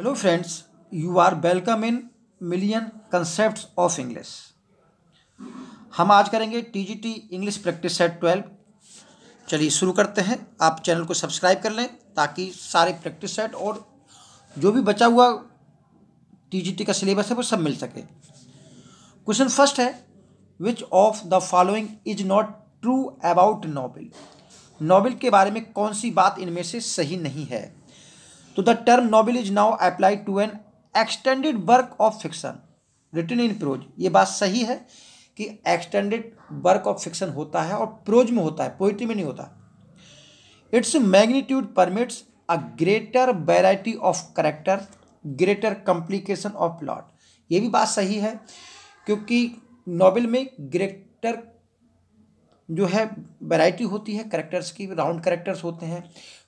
Hello friends you are welcome in million concept of English हम आज करेंगे TGT English practice set twelve चलिए शुरू करते हैं आप चैनल को सब्सक्राइब कर लें ताकि सारे प्रैक्टिस सेट और जो भी बचा हुआ टीजीटी का सिलेबस है वो सब मिल सके क्वेश्चन फर्स्ट है which of the following is not true about novel novel के बारे में कौन सी बात इनमें से सही नहीं है तो the term novel is now apply to an extended work of fiction written in prose ये बात सही है कि एक्सटेंडेड वर्क ऑफ फिक्शन होता है और प्रोज में होता है पोइट्री में नहीं होता its magnitude permits a greater variety of character greater complication of plot ये भी बात सही है क्योंकि नॉवल में ग्रेटर जो है वेराइटी होती है करेक्टर्स की राउंड करेक्टर्स होते हैं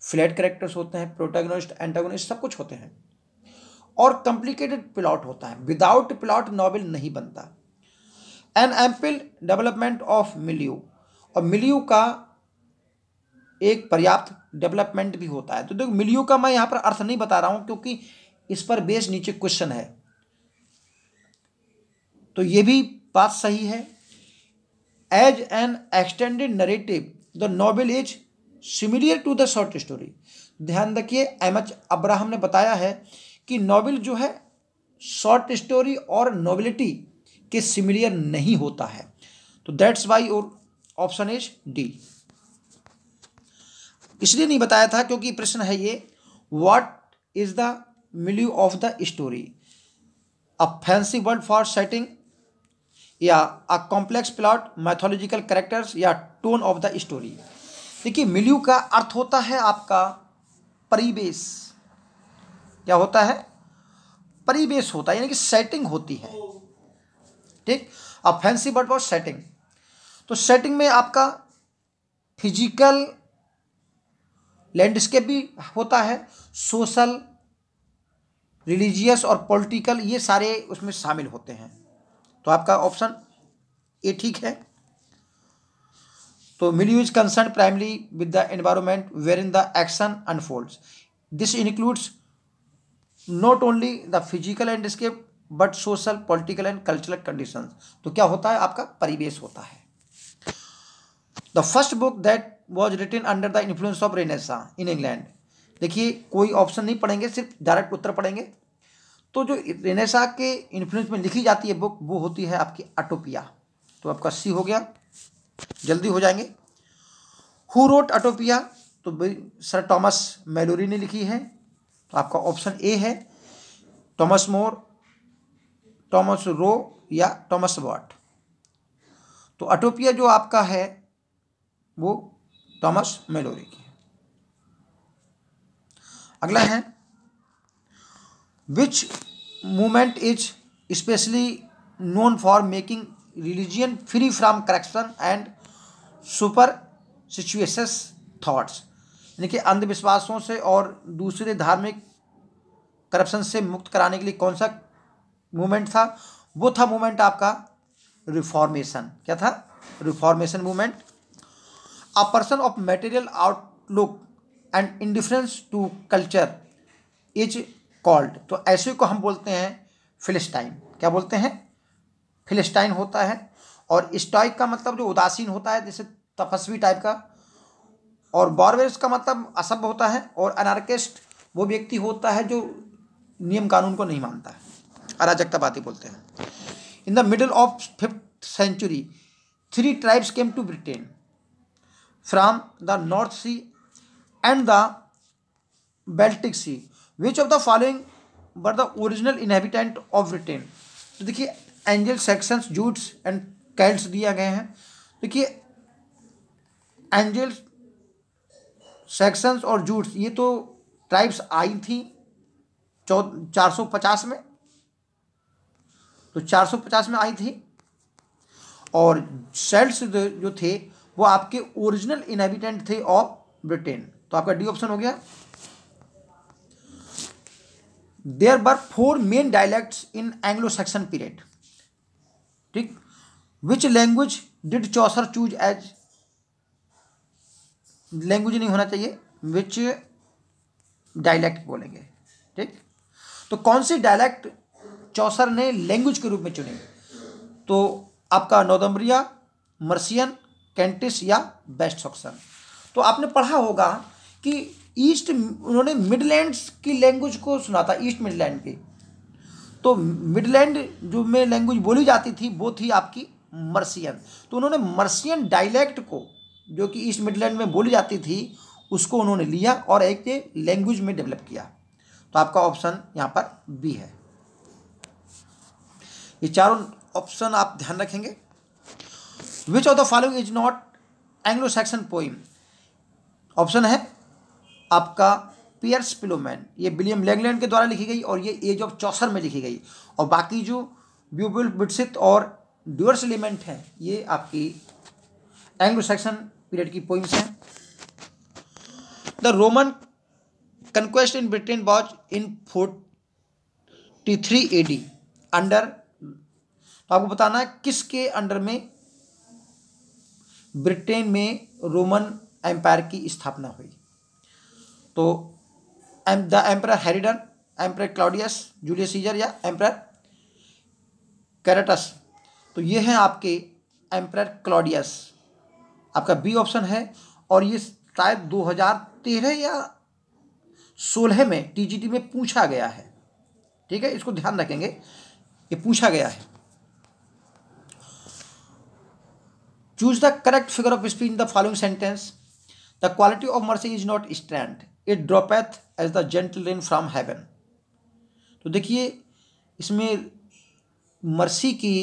फ्लैट करेक्टर्स होते हैं प्रोटेगनिस्ट एंटागोनिस्ट सब कुछ होते हैं और कॉम्प्लिकेटेड प्लॉट होता है विदाउट प्लॉट नॉवल नहीं बनता एन एम्पल डेवलपमेंट ऑफ मिलियो और मिलियो का एक पर्याप्त डेवलपमेंट भी होता है तो देखो मिलियो का मैं यहाँ पर अर्थ नहीं बता रहा हूँ क्योंकि इस पर बेस नीचे क्वेश्चन है तो ये भी बात सही है as an extended narrative the novel is similar to the short story ध्यान रखिए एम एच अब्राहम ने बताया है कि नॉवल जो है शॉर्ट स्टोरी और नॉवलिटी के सिमिलियर नहीं होता है तो दैट्स वाई और ऑप्शन इज डी इसलिए नहीं बताया था क्योंकि प्रश्न है ये what is the milieu of the story a fancy world for setting या a complex plot mythological characters या टोन ऑफ द स्टोरी देखिए मिल्यू का अर्थ होता है आपका परिवेश क्या होता है परिवेश होता है यानी कि सेटिंग होती है ठीक अब फैंसी वर्ड बॉट सेटिंग तो सेटिंग में आपका फिजिकल लैंडस्केप भी होता है सोशल रिलीजियस और पॉलिटिकल ये सारे उसमें शामिल होते हैं तो आपका ऑप्शन ए ठीक है मिल So mid use concerned primarily with the environment wherein the action this This not only the physical and landscape but social political and cultural condition तो क्या होता है आपका परिवेश होता है the first book that was written under the influence of Renaissance in England देखिए कोई ऑप्शन नहीं पढ़ेंगे सिर्फ डायरेक्ट उत्तर पढ़ेंगे तो जो रेनेसा के इन्फ्लुएंस में लिखी जाती है बुक वो होती है आपकी अटोपिया तो आपका सी हो गया जल्दी हो जाएंगे हु रोट अटोपिया तो सर टॉमस मेलोरी ने लिखी है तो आपका ऑप्शन ए है टॉमस मोर टॉमस रो या टॉमस वॉट तो अटोपिया जो आपका है वो टॉमस मेलोरी की अगला है which movement is specially known for making free free from and super superstitious thoughts यानी कि अंधविश्वासों से और दूसरे धार्मिक करप्शन से मुक्त कराने के लिए कौन सा मूवमेंट था वो था मूवमेंट आपका रिफॉर्मेशन क्या था reformation movement a person of material outlook and indifference to culture is called तो ऐसे को हम बोलते हैं फिलिस्टाइन क्या बोलते हैं फिलिस्टाइन होता है और स्टॉइक का मतलब जो उदासीन होता है जैसे तपस्वी टाइप का और बॉर्वे का मतलब असभ्य होता है और अनार्किस्ट वो व्यक्ति होता है जो नियम कानून को नहीं मानता है अराजकता बातें बोलते हैं in the middle of fifth century three tribes came to Britain from the North Sea and the Baltic Sea which of the following were the original inhabitant of Britain तो देखिए Angles Saxons Jutes and Celts दिया गया है देखिए angels sections और Jutes ये तो tribes आई थी चौ चार सौ पचास में तो चार सौ पचास में आई थी और सेल्स जो थे वो आपके ओरिजिनल इनहेबिटेंट थे ऑफ ब्रिटेन तो आपका डी ऑप्शन हो गया there were four main dialects in Anglo Saxon period ठीक which language did Chaucer choose as language नहीं होना चाहिए विच डायलैक्ट बोलेंगे ठीक तो कौन सी डायलैक्ट चौसर ने लैंग्वेज के रूप में चुनी तो आपका नौदम्बरिया मर्सियन कैंटिस या बेस्ट सॉक्सन तो आपने पढ़ा होगा कि ईस्ट उन्होंने मिडलैंड्स की लैंग्वेज को सुना था ईस्ट मिडलैंड की तो मिडलैंड जो में लैंग्वेज बोली जाती थी वो थी आपकी मर्सियन तो उन्होंने मर्सियन डायलैक्ट को जो कि ईस्ट मिडलैंड में बोली जाती थी उसको उन्होंने लिया और एक लैंग्वेज में डेवलप किया तो आपका ऑप्शन यहाँ पर बी है ये चारों ऑप्शन आप ध्यान रखेंगे which of the following is not Anglo Saxon poem option है आपका पियर्स पिलोमैन ये विलियम लैंगलैंड के द्वारा लिखी गई और ये एज ऑफ चौसर में लिखी गई और बाकी जो ब्यूबुल विकसित और ड्यूअर्स एलिमेंट हैं ये आपकी एंग्लो सेक्शन पीरियड की पोइम्स हैं the Roman in Britain was in forty three A D under तो आपको बताना है किसके अंडर में ब्रिटेन में रोमन एम्पायर की स्थापना हुई तो द एम्पर हेरिडन एम्पर क्लाउडियस जूलियस सीजर या एम्पर कैरेटस तो ये हैं आपके एम्पर क्लाउडियस आपका बी ऑप्शन है और ये शायद 2013 या 16 में टीजीटी में पूछा गया है ठीक है इसको ध्यान रखेंगे ये पूछा गया है choose the correct figure of speech in the following sentence the quality of mercy is not strained it droppeth as the gentle rain from heaven तो देखिए इसमें मर्सी की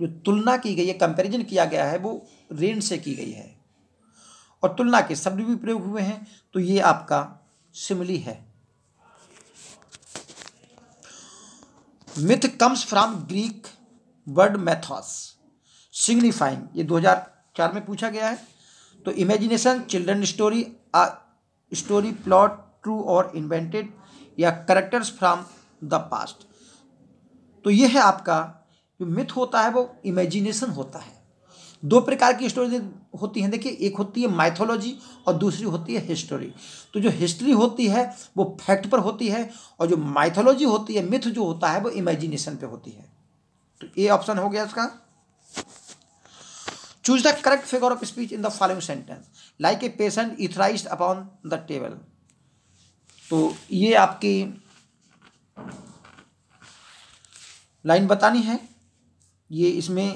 जो तुलना की गई है कंपैरिजन किया गया है वो रेन से की गई है और तुलना के शब्द भी प्रयोग हुए हैं तो ये आपका सिमली है myth comes from Greek word mythos signifying ये 2004 में पूछा गया है तो imagination children story story plot true और इन्वेंटेड या करेक्टर्स फ्रॉम द पास्ट तो ये है आपका जो मिथ होता है वो इमेजिनेशन होता है दो प्रकार की स्टोरी होती हैं देखिए एक होती है माइथोलॉजी और दूसरी होती है हिस्ट्री तो जो हिस्ट्री होती है वो फैक्ट पर होती है और जो माइथोलॉजी होती है मिथ जो होता है वो इमेजिनेशन पे होती है तो ए ऑप्शन हो गया इसका choose the correct figure of speech in the following sentence like a patient etherized upon the table तो ये आपकी लाइन बतानी है ये इसमें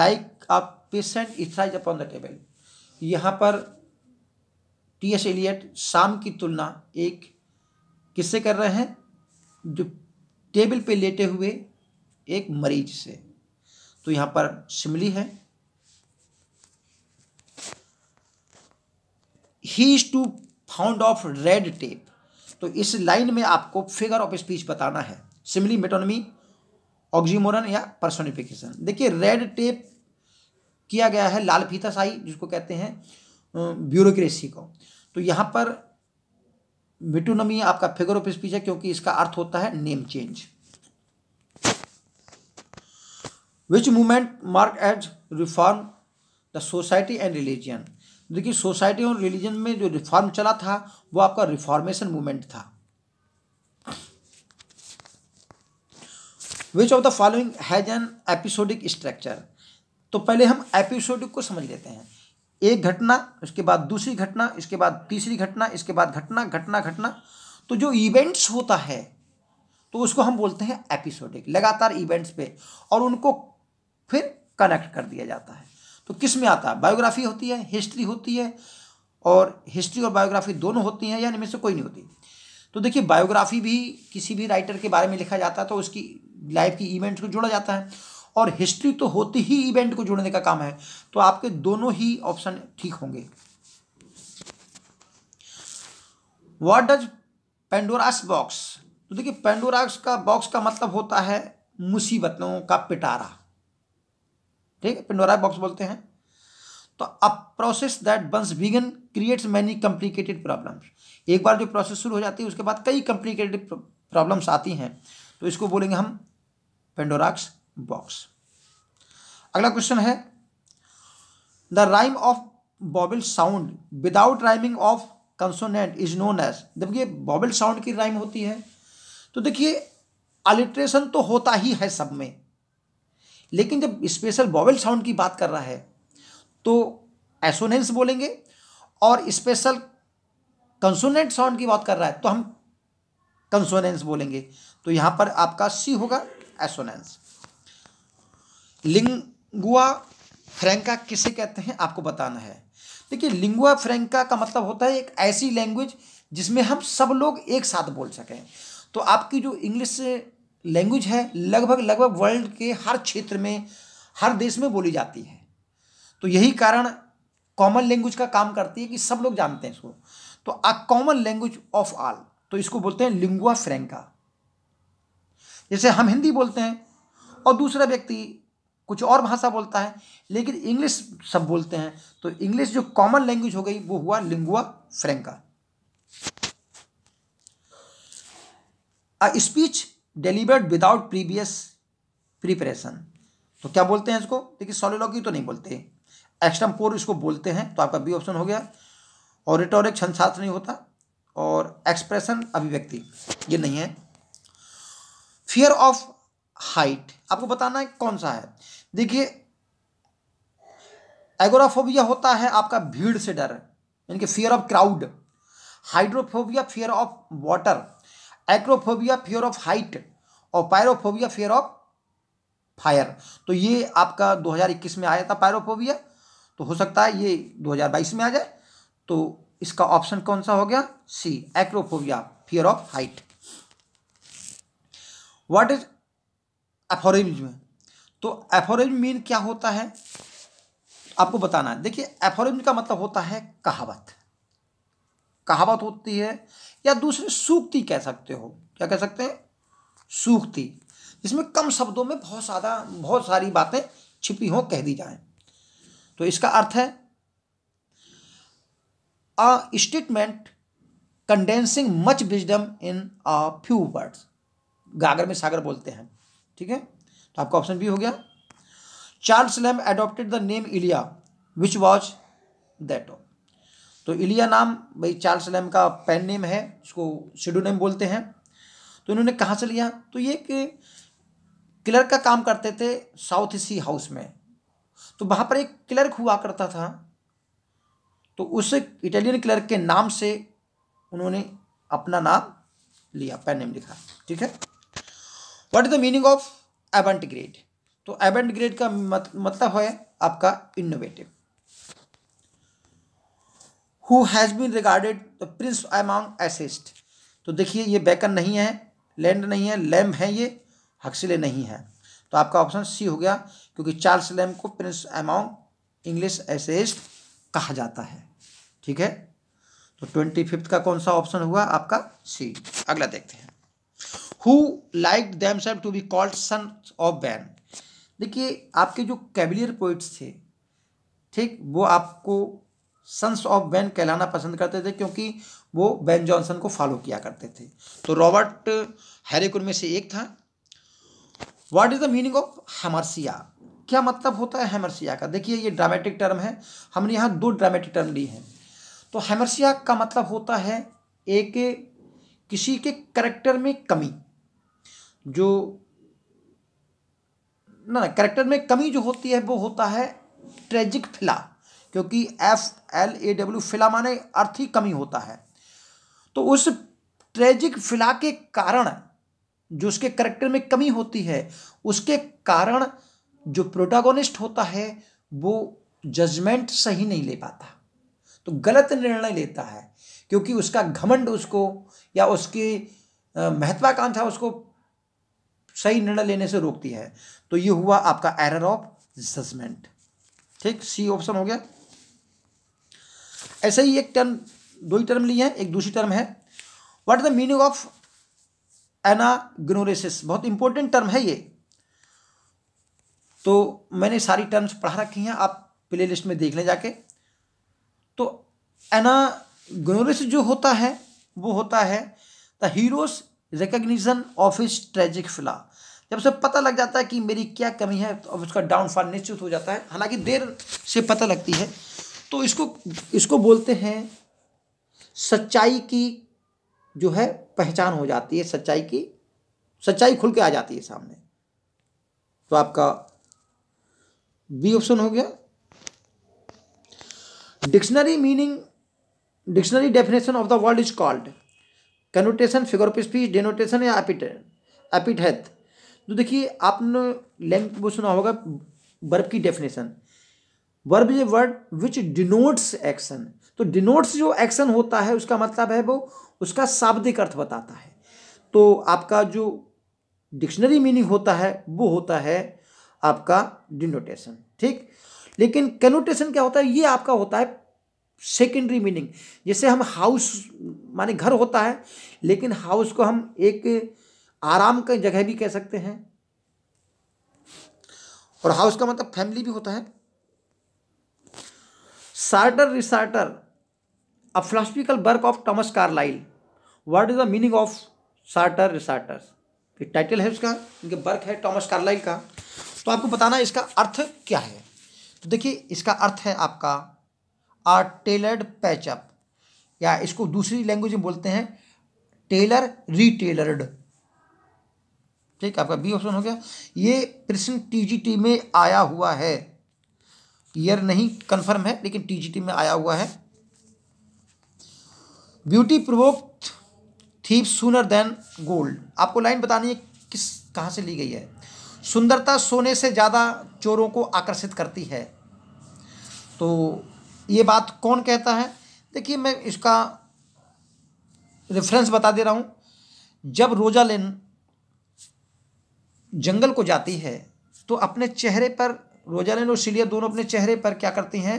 like a patient etherized upon the table यहाँ पर टी एस एलियट शाम की तुलना एक किससे कर रहे हैं जो टेबल पे लेटे हुए एक मरीज से तो यहाँ पर शिमली है he is too fond of red tape तो इस लाइन में आपको फिगर ऑफ स्पीच बताना है सिमली मेटोनमी ऑक्जीमोरन या पर्सोनिफिकेशन देखिए रेड टेप किया गया है लाल फीताशाही जिसको कहते हैं ब्यूरोक्रेसी को तो यहाँ पर मिटोनमी आपका फिगर ऑफ स्पीच है क्योंकि इसका अर्थ होता है name change which movement mark as reform the society and religion देखिए सोसाइटी और रिलीजन में जो रिफॉर्म चला था वो आपका रिफॉर्मेशन मूवमेंट था which of the following has an episodic structure तो पहले हम एपिसोडिक को समझ लेते हैं एक घटना उसके बाद दूसरी घटना इसके बाद तीसरी घटना इसके बाद घटना घटना घटना तो जो इवेंट्स होता है तो उसको हम बोलते हैं एपिसोडिक लगातार इवेंट्स पे और उनको फिर कनेक्ट कर दिया जाता है तो किस में आता है बायोग्राफी होती है हिस्ट्री होती है और हिस्ट्री और बायोग्राफी दोनों होती हैं या इनमें से कोई नहीं होती तो देखिए बायोग्राफी भी किसी भी राइटर के बारे में लिखा जाता है तो उसकी लाइफ की इवेंट को जोड़ा जाता है और हिस्ट्री तो होती ही इवेंट को जोड़ने का काम है तो आपके दोनों ही ऑप्शन ठीक होंगे वॉट डज पेंडोरास बॉक्स तो देखिए पेंडोरास का बॉक्स का मतलब होता है मुसीबतों का पिटारा ठीक है पिंडोरा बॉक्स बोलते हैं तो a process that once begun creates many complicated problems एक बार जो प्रोसेस शुरू हो जाती है उसके बाद कई कॉम्प्लिकेटेड प्रॉब्लम्स आती हैं तो इसको बोलेंगे हम पेंडोराक्स बॉक्स अगला क्वेश्चन है the rhyme of vowel sound without rhyming of consonant is known as जब ये बॉबल साउंड की राइम होती है तो देखिए अलिट्रेशन तो होता ही है सब में लेकिन जब स्पेशल बॉबल साउंड की बात कर रहा है तो एसोनेंस बोलेंगे और स्पेशल कंसोनेंट साउंड की बात कर रहा है तो हम कंसोनेंस बोलेंगे तो यहां पर आपका सी होगा एसोनेंस लिंगुआ फ्रेंका किसे कहते हैं आपको बताना है देखिए लिंगुआ फ्रेंका का मतलब होता है एक ऐसी लैंग्वेज जिसमें हम सब लोग एक साथ बोल सकें तो आपकी जो इंग्लिश लैंग्वेज है लगभग लगभग वर्ल्ड के हर क्षेत्र में हर देश में बोली जाती है तो यही कारण कॉमन लैंग्वेज का काम करती है कि सब लोग जानते हैं इसको तो a common language of all तो इसको बोलते हैं लिंगुआ फ्रेंका जैसे हम हिंदी बोलते हैं और दूसरा व्यक्ति कुछ और भाषा बोलता है लेकिन इंग्लिश सब बोलते हैं तो इंग्लिश जो कॉमन लैंग्वेज हो गई वो हुआ lingua franca a speech delivered without previous preparation तो क्या बोलते हैं इसको देखिए सोलोलॉगी तो नहीं बोलते एक्स्ट्रम पोर इसको बोलते हैं तो आपका बी ऑप्शन हो गया और रिटोरिक छनसात नहीं होता और एक्सप्रेशन अभिव्यक्ति ये नहीं है फियर ऑफ हाइट आपको बताना है कौन सा है देखिए एगोराफोबिया होता है आपका भीड़ से डर यानी कि fear of crowd hydrophobia fear of water acrophobia fear of height और पायरोफोबिया फियर ऑफ फायर तो ये आपका 2021 में आया था पायरोफोबिया तो हो सकता है ये 2022 में आ जाए तो इसका ऑप्शन कौन सा हो गया C acrophobia fear of height what is aphorism तो एफोरिज्म मीन क्या होता है आपको बताना है देखिए एफोरिज्म का मतलब होता है कहावत कहावत होती है या दूसरे सूक्ति कह सकते हो क्या कह सकते हैं सूक्ति जिसमें कम शब्दों में बहुत ज़्यादा बहुत सारी बातें छिपी हों कह दी जाएं तो इसका अर्थ है a statement condensing much wisdom in a few words गागर में सागर बोलते हैं ठीक है तो आपका ऑप्शन भी हो गया Charles Lamb adopted the name Elia which was that तो इलिया नाम भाई चार्ल्स लैम का पेन नेम है उसको नेम बोलते हैं तो इन्होंने कहाँ से लिया तो ये कि क्लर्क का काम करते थे साउथ सी हाउस में तो वहाँ पर एक क्लर्क हुआ करता था तो उस इटालियन क्लर्क के नाम से उन्होंने अपना नाम लिया पेन नेम लिखा ठीक है what is the meaning of avant garde तो एवेंट ग्रेड का मत, मतलब है आपका innovative who has been regarded the prince among essayists तो देखिए ये बैकन नहीं है लैंड नहीं है लैम्ब है ये हक्सले नहीं है तो आपका ऑप्शन सी हो गया क्योंकि चार्ल्स लैम्ब को प्रिंस अमॉन्ग इंग्लिश एसेस्ट कहा जाता है ठीक है तो ट्वेंटी फिफ्थ का कौन सा ऑप्शन हुआ आपका सी अगला देखते हैं who like them self to be called son of Ben देखिए आपके जो कैबिलियर पोइट्स थे ठीक वो आपको सन्स ऑफ बैन कहलाना पसंद करते थे क्योंकि वो बैन जॉनसन को फॉलो किया करते थे तो रॉबर्ट हैरिकुन में से एक था what is the meaning of hamartia क्या मतलब होता है हेमरसिया का देखिए ये ड्रामेटिक टर्म है हमने यहाँ दो ड्रामेटिक टर्म ली हैं तो हेमरसिया का मतलब होता है एक किसी के करेक्टर में कमी जो ना ना करेक्टर में कमी जो होती है वो होता है ट्रेजिक फिला क्योंकि F L A W flaw माने अर्थ ही कमी होता है तो उस ट्रेजिक फिला के कारण जो उसके करेक्टर में कमी होती है उसके कारण जो प्रोटागोनिस्ट होता है वो जजमेंट सही नहीं ले पाता तो गलत निर्णय लेता है क्योंकि उसका घमंड उसको या उसकी महत्वाकांक्षा उसको सही निर्णय लेने से रोकती है तो ये हुआ आपका एरर ऑफ जजमेंट ठीक सी ऑप्शन हो गया ऐसे ही एक टर्म दो ही टर्म ली है एक दूसरी टर्म है what is the meaning of anagnorisis बहुत इंपॉर्टेंट टर्म है ये तो मैंने सारी टर्म्स पढ़ा रखी हैं आप प्ले लिस्ट में देख लें जाके तो एनाग्नोरेसिस जो होता है वो होता है the hero's recognition of his tragic flaw जब से पता लग जाता है कि मेरी क्या कमी है तो अब उसका डाउनफॉल निश्चित हो जाता है हालांकि देर से पता लगती है तो इसको इसको बोलते हैं सच्चाई की जो है पहचान हो जाती है सच्चाई की सच्चाई खुल के आ जाती है सामने तो आपका बी ऑप्शन हो गया dictionary meaning dictionary definition of the world is called connotation figure of speech denotation या एपिट एपिटहेथ तो देखिए आपने लैंग्वेज सुना होगा बर्फ की definition verb is a word which denotes action तो डिनोट्स जो एक्शन होता है उसका मतलब है वो उसका शाब्दिक अर्थ बताता है तो आपका जो डिक्शनरी मीनिंग होता है वो होता है आपका डिनोटेशन ठीक लेकिन कैनोटेशन क्या होता है ये आपका होता है सेकेंडरी मीनिंग जैसे हम हाउस माने घर होता है लेकिन हाउस को हम एक आराम का जगह भी कह सकते हैं और हाउस का मतलब फैमिली भी होता है Sartor Resartus a philosophical work of Thomas Carlyle what is the meaning of Sartor Resartus ये टाइटल है उसका इनके वर्क है टॉमस कार्लाइल का तो आपको बताना इसका अर्थ क्या है तो देखिए इसका अर्थ है आपका आ टेलर्ड पैचअप या इसको दूसरी लैंग्वेज में बोलते हैं टेलर रीटेलर्ड ठीक आपका बी ऑप्शन हो गया ये प्रश्न टीजीटी में आया हुआ है ईयर नहीं कंफर्म है लेकिन टीजीटी में आया हुआ है beauty provoked thieves sooner than gold आपको लाइन बतानी है किस कहाँ से ली गई है सुंदरता सोने से ज़्यादा चोरों को आकर्षित करती है तो ये बात कौन कहता है देखिए मैं इसका रेफरेंस बता दे रहा हूँ जब रोजालिन जंगल को जाती है तो अपने चेहरे पर रोजालिन और सीलिया दोनों अपने चेहरे पर क्या करती हैं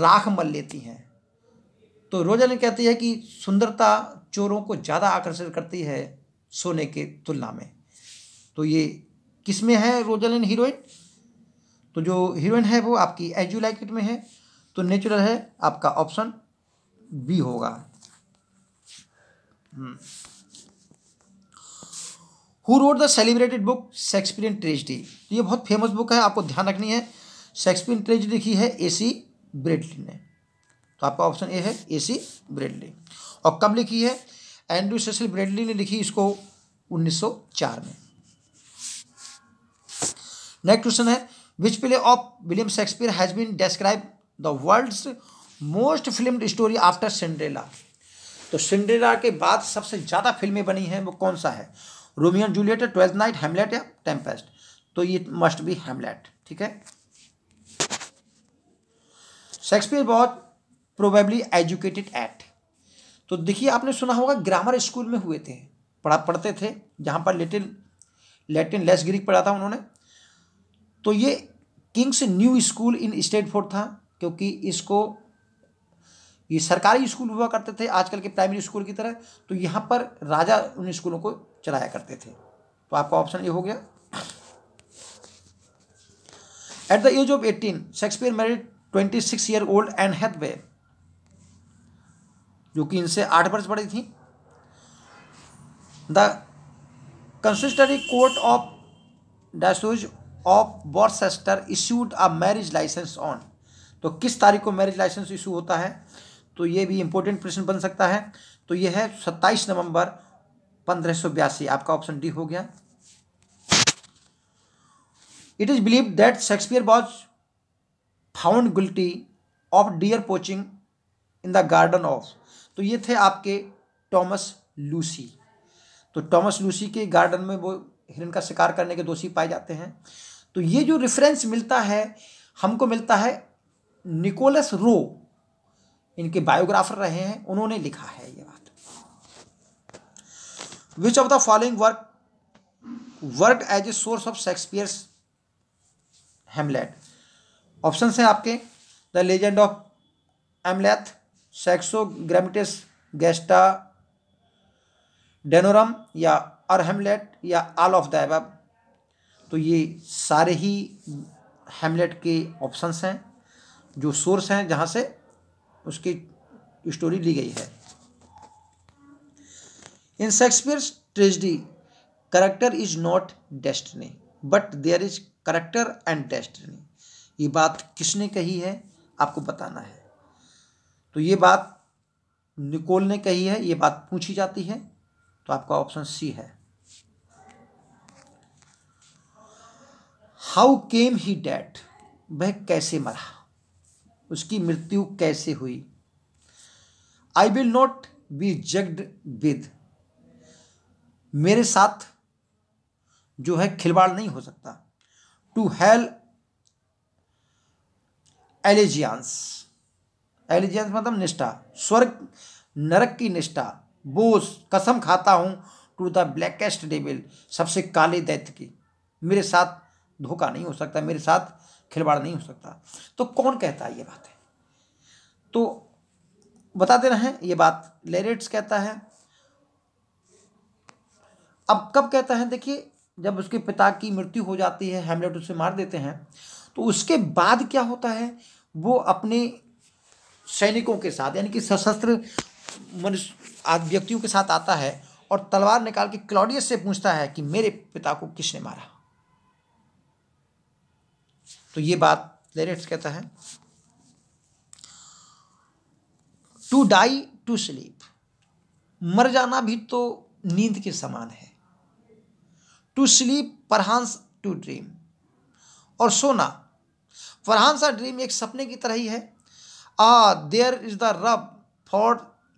राख मल लेती हैं तो रोजालिन कहती है कि सुंदरता चोरों को ज़्यादा आकर्षित करती है सोने के तुलना में तो ये किस में है रोजालिन हीरोइन तो जो हीरोइन है वो आपकी एज यू लाइक इट में है तो नेचुरल है आपका ऑप्शन बी होगा hmm. Who wrote the celebrated book Shakespearean tragedy तो ये बहुत फेमस बुक है आपको ध्यान रखनी है शेक्सपियन ट्रेजडी लिखी है ए सी ब्रेडली ने तो आपका ऑप्शन ए है ए सी ब्रेडली और कब लिखी है एंड्रू सेसिल ब्रेडली ने लिखी इसको 1904 में नेक्स्ट क्वेश्चन है which play of William Shakespeare has been describe the world's most film story after Cinderella तो सिंड्रेला के बाद सबसे ज़्यादा फिल्में बनी हैं वो कौन सा है रोमियो जूलियट है ट्वेल्थ नाइट हेमलेट या टेम्पेस्ट तो ये मस्ट बी हेमलेट ठीक है शेक्सपियर बहुत प्रोबेबली एजुकेटेड एट तो देखिए आपने सुना होगा ग्रामर स्कूल में हुए थे पढ़ा पढ़ते थे जहाँ पर लेटिन लेटिन लेस ग्रीक पढ़ा था उन्होंने तो ये King's New School in Stratford था क्योंकि इसको ये सरकारी स्कूल हुआ करते थे आजकल के प्राइमरी स्कूल की तरह तो यहाँ पर राजा उन स्कूलों को चलाया करते थे तो आपका ऑप्शन ये हो गया at the age of eighteen Shakespeare married twenty six year old Hath Hathaway जो कि इनसे आठ वर्ष बड़ी थी the consistory court of diocese of Worcester issued a marriage license on तो किस तारीख को मैरिज लाइसेंस इशू होता है तो ये भी इंपॉर्टेंट प्रश्न बन सकता है तो ये है सत्ताईस नवंबर पंद्रह सौ बयासी आपका ऑप्शन डी हो गया it is believe that Shakespeare was found guilty of deer poaching in the garden of तो ये थे आपके टॉमस लूसी तो टॉमस लूसी के गार्डन में वो हिरन का शिकार करने के दोषी पाए जाते हैं तो ये जो रेफरेंस मिलता है हमको मिलता है निकोलस रो इनके बायोग्राफर रहे हैं उन्होंने लिखा है ये which of the following work work as a source of Shakespeare's Hamlet option हैं आपके the legend of Amleth Saxo Grammaticus Gesta Danorum या अर हेमलेट या आल ऑफ द एब तो ये सारे ही हेमलेट के ऑप्शंस हैं जो सोर्स हैं जहाँ से उसकी स्टोरी ली गई है in Shakespeare tragedy character is not destiny but there is character and destiny ये बात किसने कही है आपको बताना है तो ये बात निकोल ने कही है ये बात पूछी जाती है तो आपका ऑप्शन सी है हाउ केम ही डेट वह कैसे मरा उसकी मृत्यु कैसे हुई I will not be judged with मेरे साथ जो है खिलवाड़ नहीं हो सकता टू हेल एलिजियंस एलिजियांस मतलब निष्ठा स्वर्ग नरक की निष्ठा बोस कसम खाता हूँ टू द ब्लैकेस्ट डेविल सबसे काले दैत्य की मेरे साथ धोखा नहीं हो सकता मेरे साथ खिलवाड़ नहीं हो सकता तो कौन कहता है ये बात है तो बता दे रहे हैं ये बात लेरेट्स कहता है अब कब कहता है देखिए जब उसके पिता की मृत्यु हो जाती है हेमलेट उसे मार देते हैं तो उसके बाद क्या होता है वो अपने सैनिकों के साथ यानी कि सशस्त्र मनुष्य व्यक्तियों के साथ आता है और तलवार निकाल के क्लॉडियस से पूछता है कि मेरे पिता को किसने मारा तो ये बात लेरेट्स कहता है टू डाई टू स्लीप मर जाना भी तो नींद के समान है to sleep perchance to dream और सोना फरहानसा आ ड्रीम एक सपने की तरह ही है ah there is the rub for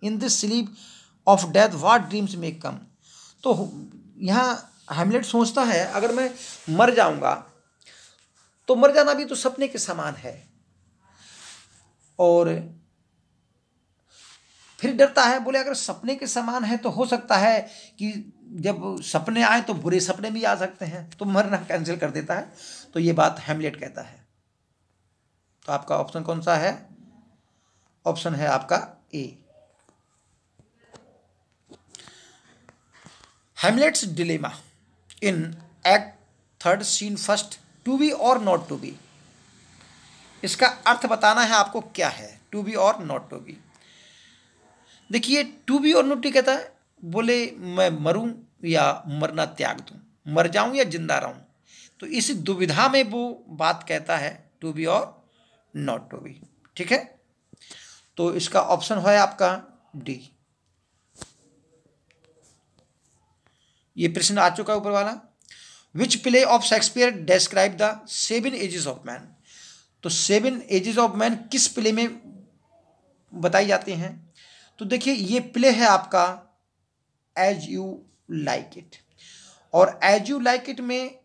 in this sleep of death what dreams may come तो यहाँ हेमलेट सोचता है अगर मैं मर जाऊँगा तो मर जाना भी तो सपने के समान है और फिर डरता है बोले अगर सपने के समान है तो हो सकता है कि जब सपने आए तो बुरे सपने भी आ सकते हैं तो मरना कैंसिल कर देता है तो ये बात हेमलेट कहता है तो आपका ऑप्शन कौन सा है ऑप्शन है आपका A Hamlet's dilemma in act third scene first to be or not to be इसका अर्थ बताना है आपको क्या है to be or not to be देखिए to be or not to कहता है बोले मैं मरूं या मरना त्याग दूं मर जाऊं या जिंदा रहूं तो इस दुविधा में वो बात कहता है to be or not to be ठीक है तो इसका ऑप्शन है आपका डी ये प्रश्न आ चुका है ऊपर वाला which play of Shakespeare describe the seven ages of man तो सेवन एजेस ऑफ मैन किस प्ले में बताई जाती हैं तो देखिए ये प्ले है आपका एज यू लाइक इट और एज यू लाइक इट में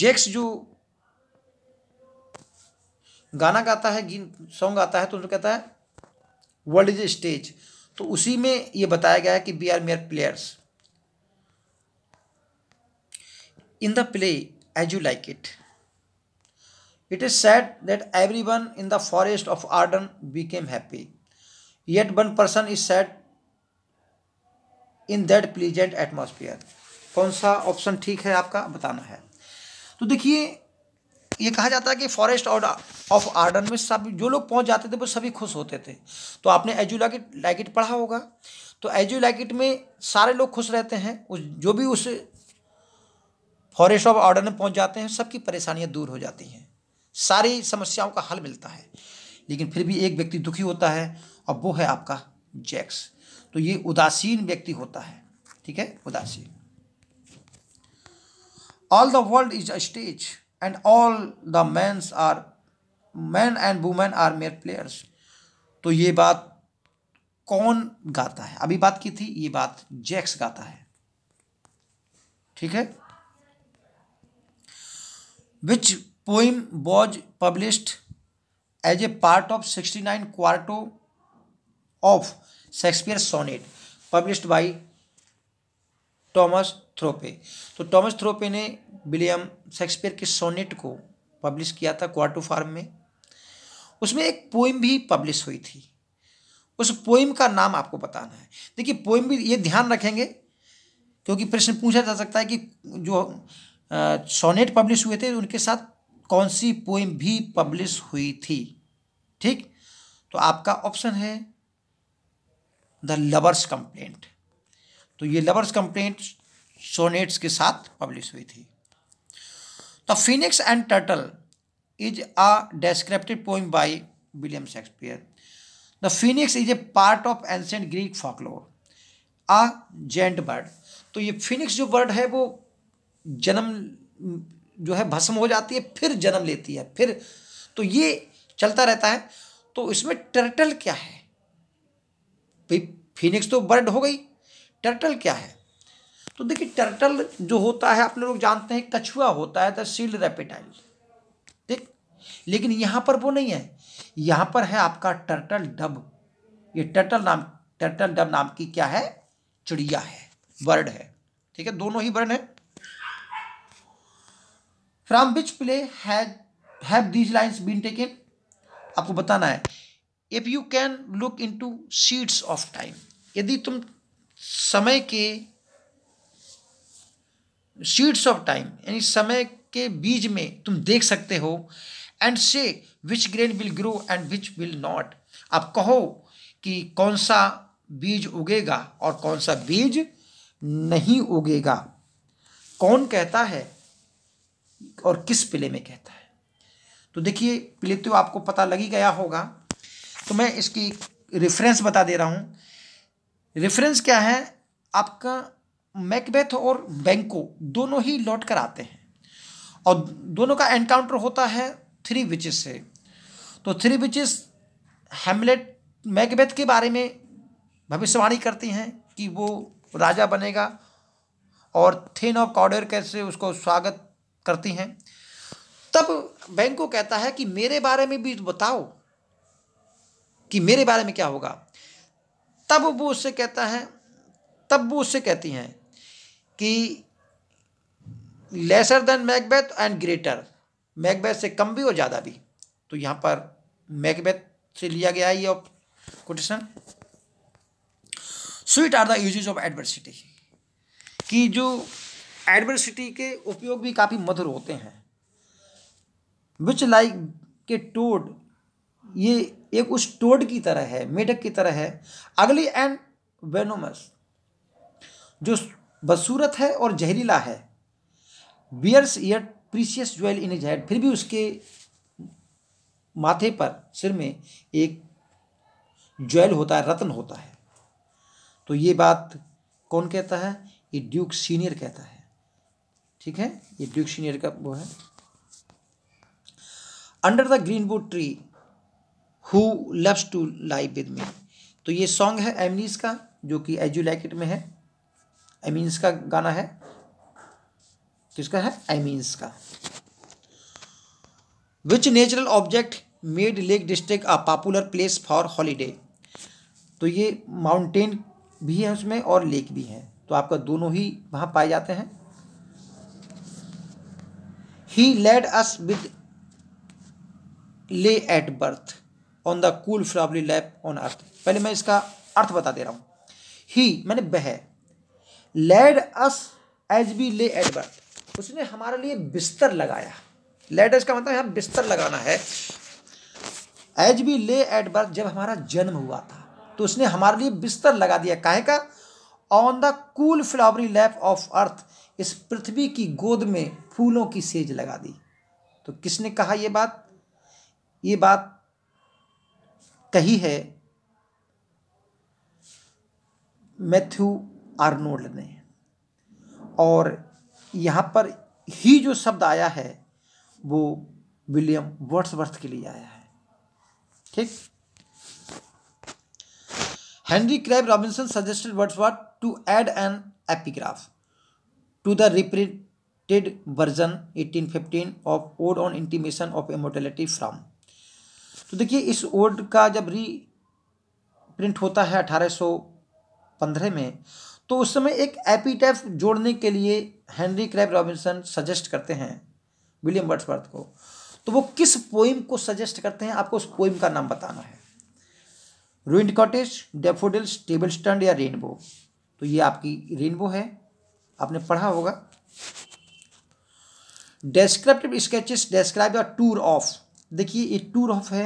जेक्स जो गाना गाता है गीत सॉन्ग गाता है तो उनको कहता है वर्ल्ड इज स्टेज तो उसी में ये बताया गया है कि we are mere players in the play as you like it it said that every one in the forest of Arden Arden came happy yet one person is sad in that pleasant atmosphere कौन सा option ठीक है आपका बताना है तो देखिए ये कहा जाता है कि फॉरेस्ट और ऑफ आर्डन में सब जो लोग पहुंच जाते थे वो सभी खुश होते थे तो आपने एजू लाइकिट लाइकिट पढ़ा होगा तो एजू लाइकिट में सारे लोग खुश रहते हैं उस जो भी उस फॉरेस्ट ऑफ आर्डन में पहुंच जाते हैं सबकी परेशानियां दूर हो जाती हैं सारी समस्याओं का हल मिलता है लेकिन फिर भी एक व्यक्ति दुखी होता है और वो है आपका जैक्स तो ये उदासीन व्यक्ति होता है ठीक है उदासीन all the world is a stage and all the mans are men and women are mere players तो ये बात कौन गाता है अभी बात की थी ये बात जैक्स गाता है ठीक है which poem was published as a part of sixty nine quarto of Shakespeare sonnet published by Thomas Thorpe तो टॉमस थ्रोपे ने विलियम शेक्सपियर के सोनेट को पब्लिश किया था क्वार्टो फार्म में उसमें एक पोइम भी पब्लिश हुई थी उस पोइम का नाम आपको बताना है देखिए पोइम भी ये ध्यान रखेंगे क्योंकि प्रश्न पूछा जा सकता है कि जो सोनेट पब्लिश हुए थे उनके साथ कौन सी पोइम भी पब्लिश हुई थी ठीक तो आपका ऑप्शन है द लवर्स कंप्लेंट तो ये लवर्स कंप्लेंट सोनेट्स के साथ पब्लिश हुई थी the Phoenix and Turtle is a descriptive poem by William Shakespeare the Phoenix is a part of ancient Greek folklore a giant bird तो ये Phoenix जो bird है वो जन्म जो है भस्म हो जाती है फिर जन्म लेती है फिर तो ये चलता रहता है तो इसमें टर्टल क्या है भाई फिनिक्स तो बर्ड हो गई टर्टल क्या है तो देखिए टर्टल जो होता है आप लोग जानते हैं कछुआ होता है द सील्ड रेपिटाइल ठीक लेकिन यहाँ पर वो नहीं है यहाँ पर है आपका टर्टल डब ये टर्टल नाम टर्टल डब नाम की क्या है चिड़िया है बर्ड है ठीक है दोनों ही बर्ड है from which play have these lines been taken आपको बताना है if you can look into seeds of time यदि तुम समय के सीड्स ऑफ टाइम यानी समय के बीज में तुम देख सकते हो and say which grain will grow and which will not आप कहो कि कौन सा बीज उगेगा और कौन सा बीज नहीं उगेगा कौन कहता है और किस प्ले में कहता है तो देखिए प्ले तो आपको पता लग ही गया होगा तो मैं इसकी रेफरेंस बता दे रहा हूँ रेफरेंस क्या है आपका मैकबेथ और बैंको दोनों ही लौट कर आते हैं और दोनों का एनकाउंटर होता है थ्री विचेस से तो थ्री विचेस हेमलेट मैकबेथ के बारे में भविष्यवाणी करती हैं कि वो राजा बनेगा और थेन ऑफ कॉडर कैसे उसको स्वागत करती हैं तब बैंको कहता है कि मेरे बारे में भी बताओ कि मेरे बारे में क्या होगा तब वो उससे कहता है तब वो उससे कहती हैं कि lesser than Macbeth and greater Macbeth से कम भी और ज़्यादा भी तो यहाँ पर मैकबैथ से लिया गया ये quotation sweet are the uses of adversity कि जो एडवर्सिटी के उपयोग भी काफ़ी मधुर होते हैं विच लाइक के टोड ये एक उस टोड की तरह है मेढक की तरह है अगली एंड वेनोमस जो बदसूरत है और जहरीला है bears yet precious jewel in his फिर भी उसके माथे पर सिर में एक ज्वेल होता है रत्न होता है तो ये बात कौन कहता है ये ड्यूक सीनियर कहता है ठीक है ये ड्यूक सीनियर का वो है under the greenwood tree who loves to live with me तो ये सॉन्ग है एमिनीस का जो कि एजू इट में है एमिनस का गाना है किसका है एमीन्स का which natural object made Lake District a popular place for holiday तो ये माउंटेन भी है उसमें और लेक भी है तो आपका दोनों ही वहाँ पाए जाते हैं he laid us with lay at birth on the cool flowery lap on earth पहले मैं इसका अर्थ बता दे रहा हूँ ही मैंने बह laid us as we lay at birth उसने हमारे लिए बिस्तर लगाया लेड अस का मतलब यहाँ बिस्तर लगाना है as we lay at birth जब हमारा जन्म हुआ था तो उसने हमारे लिए बिस्तर लगा दिया काहे का on the cool flowery lap of earth इस पृथ्वी की गोद में फूलों की सेज लगा दी तो किसने कहा ये बात ये बात कही है मैथ्यू आर्नोल्ड ने और यहाँ पर ही जो शब्द आया है वो विलियम वर्ड्सवर्थ के लिए आया है ठीक Henry Crabb Robinson suggested Wordsworth to add an epigraph to the reprinted version 1815 of ode on intimation of immortality from तो देखिए इस ओड का जब री प्रिंट होता है 1815 में तो उस समय एक एपीटेफ जोड़ने के लिए हेनरी क्रैब रॉबिन्सन सजेस्ट करते हैं विलियम वर्ड्सवर्थ को तो वो किस पोइम को सजेस्ट करते हैं आपको उस पोइम का नाम बताना है ruined cottage daffodils table stand या रेनबो तो ये आपकी रेनबो है आपने पढ़ा होगा डेस्क्रिप्टिव स्केचेस डेस्क्राइब या टूर ऑफ देखिए ये टूर ऑफ है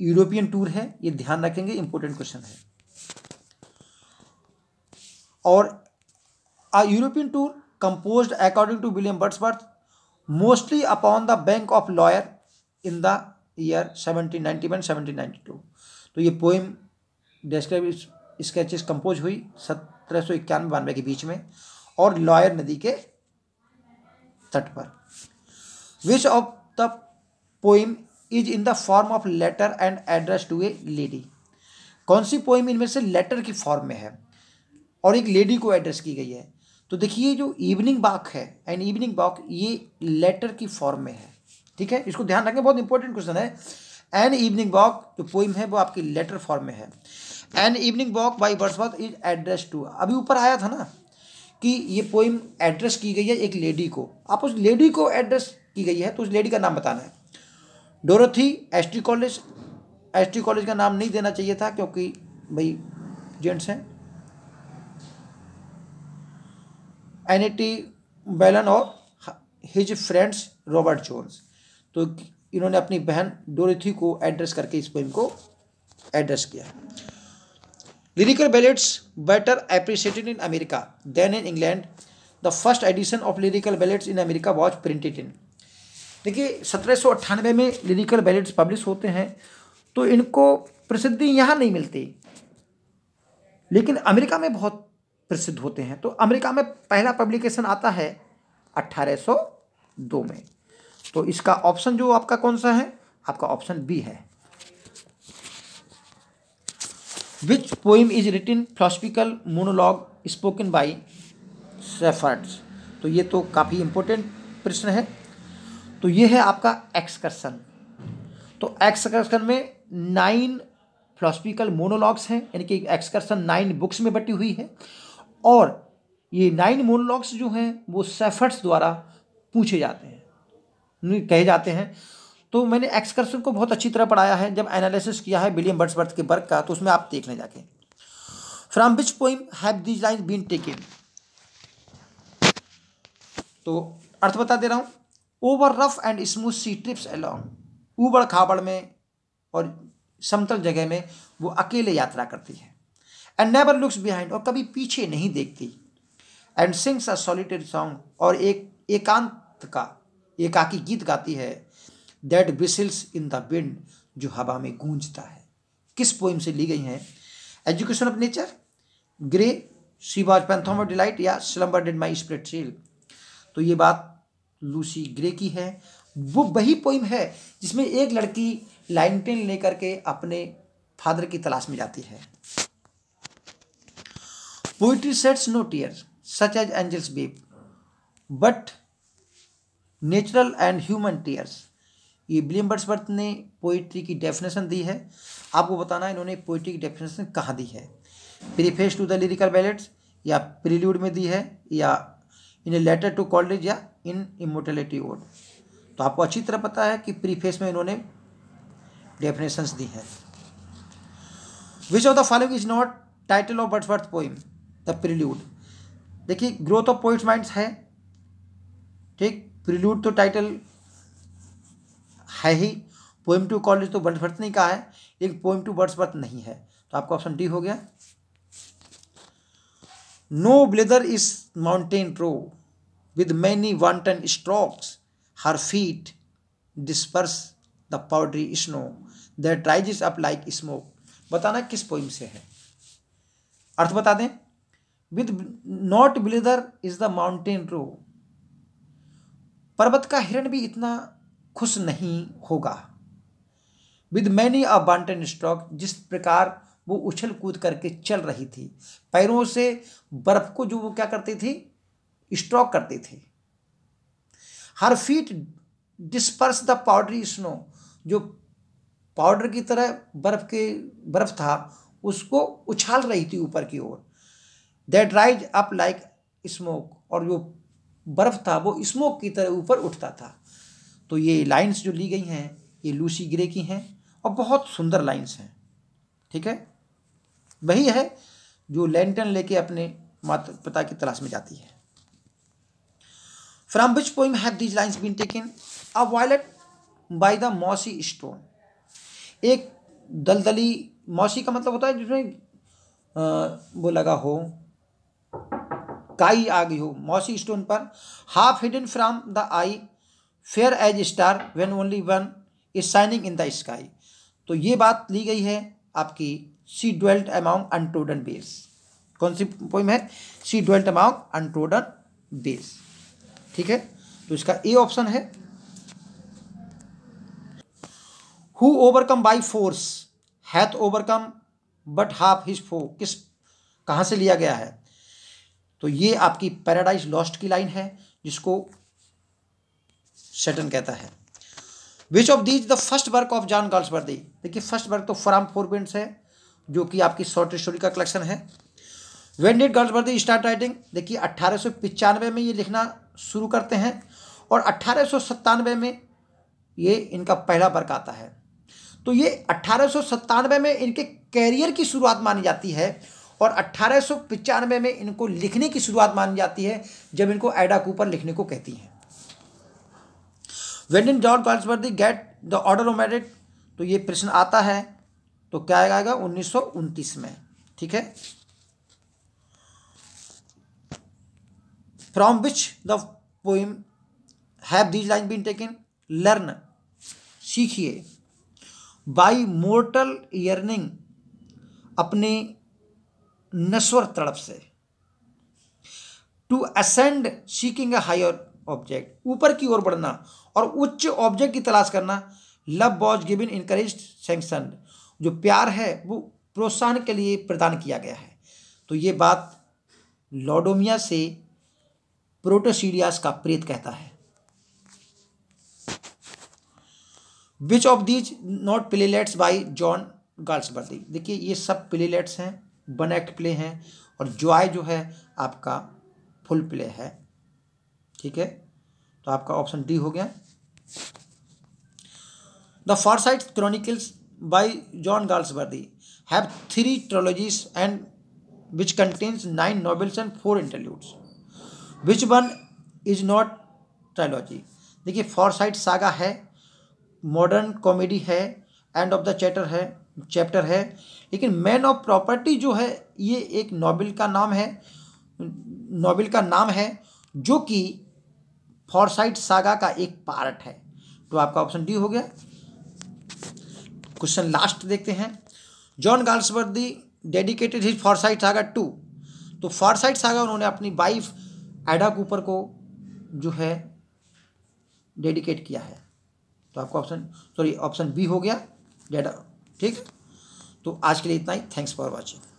यूरोपियन टूर है ये ध्यान रखेंगे इंपॉर्टेंट क्वेश्चन है और European tour composed according to William Wordsworth mostly upon the bank of Loire in the year seventeen ninety one seventeen ninety two तो ये पोइम डेस्क्राइब स्केचेस कंपोज हुई सत्रह सौ इक्यानवे बानवे के बीच में और लॉयर नदी के तट पर which of the poem is in the form of letter and address to a lady कौन सी पोइम इनमें से लेटर की फॉर्म में है और एक लेडी को एड्रेस की गई है तो देखिए जो इवनिंग वॉक है एंड इवनिंग वॉक ये लेटर की फॉर्म में है ठीक है इसको ध्यान रखें बहुत इंपॉर्टेंट क्वेश्चन है एन इवनिंग वॉक जो पोइम है वो आपकी लेटर फॉर्म में है an evening walk by Wordsworth is address to अभी ऊपर आया था ना कि ये पोइम एड्रेस की गई है एक लेडी को आप उस लेडी को एड्रेस की गई है तो उस लेडी का नाम बताना है Dorothy S T Coleridge S T Coleridge का नाम नहीं देना चाहिए था क्योंकि भाई जेंट्स हैं एनिटी बैलन और हिज फ्रेंड्स रॉबर्ट जोन्स तो इन्होंने अपनी बहन डोरेथी को एड्रेस करके इस पोइम को एड्रेस किया lyrical ballads better appreciated in America than in England the first edition of lyrical ballads in America was printed in देखिए सत्रह में लिरिकल बैलेट्स पब्लिश होते हैं तो इनको प्रसिद्धि यहाँ नहीं मिलती लेकिन अमेरिका में बहुत प्रसिद्ध होते हैं तो अमेरिका में पहला पब्लिकेशन आता है 1802 में तो इसका ऑप्शन जो आपका कौन सा है आपका ऑप्शन बी है which poem is written philosophical monologue spoken by shepherds तो ये तो काफ़ी इंपॉर्टेंट प्रश्न है तो ये है आपका एक्सकर्सन तो एक्सकर्सन में नाइन फिलोसफिकल मोनोलॉग्स हैं यानी कि एक्सकर्सन नाइन बुक्स में बटी हुई है और ये नाइन मोनोलॉग्स जो हैं वो सेफर्ट्स द्वारा पूछे जाते हैं कहे जाते हैं तो मैंने एक्सकर्सन को बहुत अच्छी तरह पढ़ाया है जब एनालिसिस किया है विलियम बर्थ के वर्क का तो उसमें आप देख लें जाके from which poem have these line been taken तो अर्थ बता दे रहा हूँ over rough and smooth she trips along ऊबड़ खाबड़ में और समतल जगह में वो अकेले यात्रा करती है एंड नेवर लुक्स बिहाइंड और कभी पीछे नहीं देखती and sings a solitary song और एक एकांत का एकाकी गीत गाती है that whistles in the wind जो हवा में गूंजता है किस पोइम से ली गई हैं education of nature grey she was delight या स्लम्बर डिड माई स्प्रेड तो ये बात लूसी ग्रे की है वो वही पोइम है जिसमें एक लड़की लाइनटेन लेकर के अपने फादर की तलाश में जाती है poetry sheds no tear such as angels weep but natural and human tears ये विलियम बर्ट्सवर्थ ने पोइट्री की डेफिनेशन दी है आपको बताना इन्होंने पोइट्री की डेफिनेशन कहाँ दी है preface to the lyrical ballads या प्रील्यूड में दी है या in a letter to Coleridge या इन इमोटेलिटी ओड तो आपको अच्छी तरह पता है कि प्रीफेस में इन्होंने डेफिनेशंस दी हैं which of the following is not title of Wordsworth poem the prelude देखिए ग्रोथ ऑफ पोइट्स माइंड्स है ठीक प्रिल्यूड तो टाइटल है ही पोइम टू कॉलेज तो बर्ड्सवर्थ नहीं कहा है लेकिन पोइम टू बर्ड्सवर्थ नहीं है तो आपका ऑप्शन डी हो गया no blither is mountain roe with many wanton strokes. Her feet disperse the powdery snow that rises up like smoke. बताना किस पोइम से है अर्थ बता दें with not blither is the mountain roe पर्वत का हिरण भी इतना खुश नहीं होगा with many a wanton stroke जिस प्रकार वो उछल कूद करके चल रही थी पैरों से बर्फ को जो वो क्या करती थी स्ट्रोक करते थे हर feet disperse the powdery snow जो पाउडर की तरह बर्फ के बर्फ था उसको उछाल रही थी ऊपर की ओर that rise up like smoke और जो बर्फ था वो स्मोक की तरह ऊपर उठता था तो ये लाइंस जो ली गई हैं ये लूसी ग्रे की हैं और बहुत सुंदर लाइंस हैं ठीक है वही है जो लैंटन लेके अपने माता पिता की तलाश में जाती है From which poem have these lines been taken? A violet by the mossy stone. एक दलदली मौसी का मतलब होता है जिसमें वो लगा हो काई आ गई हो मौसी स्टोन पर half hidden from the eye fair as star when only one is shining in the sky तो ये बात ली गई है आपकी she dwelt among untrodden ways कौन सी पोइम है she dwelt among untrodden ways ठीक है तो इसका ए ऑप्शन है who overcome by force hath overcome but half his foe किस कहां से लिया गया है तो ये आपकी पैराडाइज लॉस्ट की लाइन है जिसको सेटन कहता है which of these the first work of John Galsworthy देखिए फर्स्ट वर्क तो फ्राम फोर पेंट्स है जो कि आपकी शॉर्ट स्टोरी का कलेक्शन है वेन गर्ल्स गाल्सबर्दी स्टार्ट राइटिंग देखिए अट्ठारह में ये लिखना शुरू करते हैं और अट्ठारह में ये इनका पहला वर्क आता है तो ये अट्ठारह में इनके कैरियर की शुरुआत मानी जाती है और अट्ठारह में इनको लिखने की शुरुआत मानी जाती है जब इनको एडा कूपर लिखने को कहती हैं when in George Galsworthy get the order of merit तो ये प्रश्न आता है तो क्या आएगा उन्नीस में ठीक है from which the poem have these line been taken learn सीखिए बाई मोर्टल यर्निंग अपने नश्वर तड़प से to ascend seeking a higher object ऊपर की ओर बढ़ना और उच्च ऑब्जेक्ट की तलाश करना love was given encourage sanction जो प्यार है वो प्रोत्साहन के लिए प्रदान किया गया है तो ये बात लॉडोमिया से प्रोटोसीडियास का प्रेत कहता है which of these not playlets by John बर्दी देखिए ये सब प्लेलेट्स हैं वन एक्ट प्ले हैं और जॉय जो है आपका फुल प्ले है ठीक है तो आपका ऑप्शन डी हो गया the Forsyte chronicles by John बर्दी have three trilogies and which contains nine novels and four interludes which one is not trilogy देखिए फॉर साइड सागा है मॉडर्न कॉमेडी है एंड ऑफ द चैटर है chapter है लेकिन man of property जो है ये एक नॉवल का नाम है नॉवल का नाम है जो कि साइड सागा का एक पार्ट है तो आपका ऑप्शन डी हो गया क्वेश्चन लास्ट देखते हैं John Galsworthy dedicated his Forsyte saga to तो साइड सागा उन्होंने अपनी वाइफ एडा कूपर को जो है डेडिकेट किया है तो आपका ऑप्शन सॉरी ऑप्शन बी हो गया डेडा ठीक तो आज के लिए इतना ही थैंक्स फॉर वॉचिंग